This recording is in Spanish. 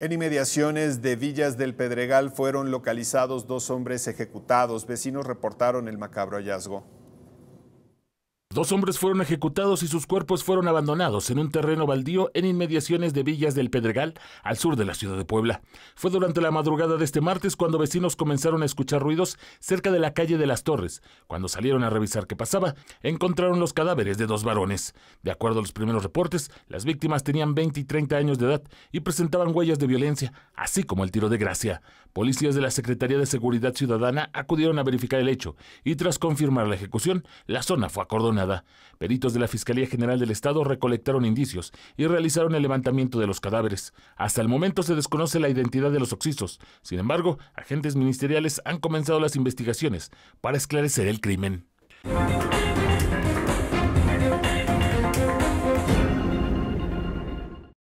En inmediaciones de Villas del Pedregal fueron localizados dos hombres ejecutados. Vecinos reportaron el macabro hallazgo. Dos hombres fueron ejecutados y sus cuerpos fueron abandonados en un terreno baldío en inmediaciones de Villas del Pedregal, al sur de la ciudad de Puebla. Fue durante la madrugada de este martes cuando vecinos comenzaron a escuchar ruidos cerca de la calle de las Torres. Cuando salieron a revisar qué pasaba, encontraron los cadáveres de dos varones. De acuerdo a los primeros reportes, las víctimas tenían 20 y 30 años de edad y presentaban huellas de violencia, así como el tiro de gracia. Policías de la Secretaría de Seguridad Ciudadana acudieron a verificar el hecho y tras confirmar la ejecución, la zona fue acordonada peritos de la Fiscalía General del Estado recolectaron indicios y realizaron el levantamiento de los cadáveres. Hasta el momento se desconoce la identidad de los oxisos. Sin embargo, agentes ministeriales han comenzado las investigaciones para esclarecer el crimen.